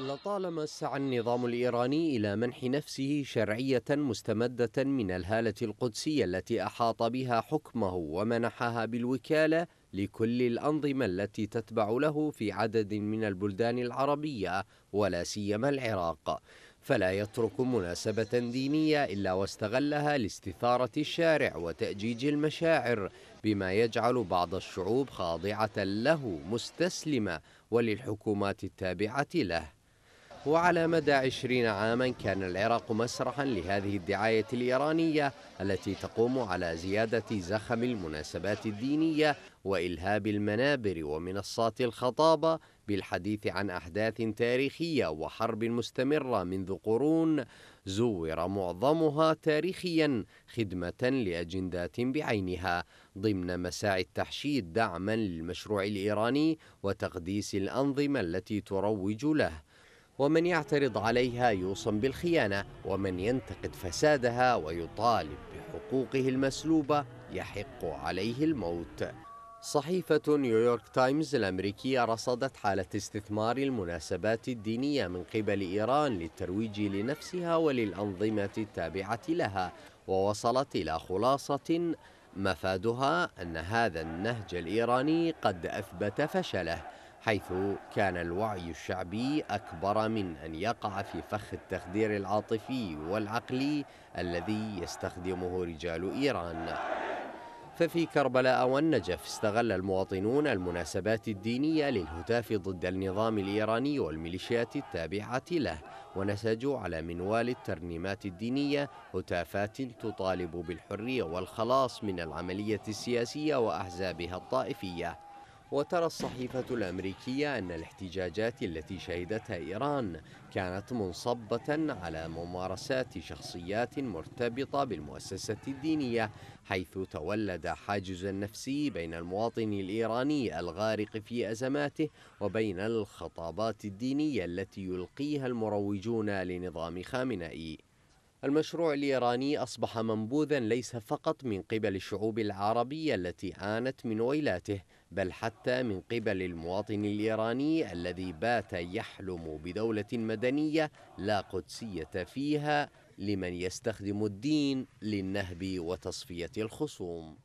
لطالما سعى النظام الإيراني إلى منح نفسه شرعية مستمدة من الهالة القدسية التي أحاط بها حكمه ومنحها بالوكالة لكل الأنظمة التي تتبع له في عدد من البلدان العربية ولا سيما العراق فلا يترك مناسبة دينية إلا واستغلها لاستثارة الشارع وتأجيج المشاعر بما يجعل بعض الشعوب خاضعة له مستسلمة وللحكومات التابعة له وعلى مدى عشرين عاما كان العراق مسرحا لهذه الدعاية الإيرانية التي تقوم على زيادة زخم المناسبات الدينية وإلهاب المنابر ومنصات الخطابة بالحديث عن أحداث تاريخية وحرب مستمرة منذ قرون زور معظمها تاريخيا خدمة لأجندات بعينها ضمن مساعي التحشيد دعما للمشروع الإيراني وتقديس الأنظمة التي تروج له ومن يعترض عليها يوصم بالخيانة ومن ينتقد فسادها ويطالب بحقوقه المسلوبة يحق عليه الموت صحيفة نيويورك تايمز الأمريكية رصدت حالة استثمار المناسبات الدينية من قبل إيران للترويج لنفسها وللأنظمة التابعة لها ووصلت إلى خلاصة مفادها أن هذا النهج الإيراني قد أثبت فشله حيث كان الوعي الشعبي أكبر من أن يقع في فخ التخدير العاطفي والعقلي الذي يستخدمه رجال إيران ففي كربلاء والنجف استغل المواطنون المناسبات الدينية للهتاف ضد النظام الإيراني والميليشيات التابعة له ونسجوا على منوال الترنيمات الدينية هتافات تطالب بالحرية والخلاص من العملية السياسية وأحزابها الطائفية وترى الصحيفة الأمريكية أن الاحتجاجات التي شهدتها إيران كانت منصبة على ممارسات شخصيات مرتبطة بالمؤسسة الدينية حيث تولد حاجز نفسي بين المواطن الإيراني الغارق في أزماته وبين الخطابات الدينية التي يلقيها المروجون لنظام خامنئي المشروع الإيراني أصبح منبوذا ليس فقط من قبل الشعوب العربية التي عانت من ويلاته بل حتى من قبل المواطن الايراني الذي بات يحلم بدوله مدنيه لا قدسيه فيها لمن يستخدم الدين للنهب وتصفيه الخصوم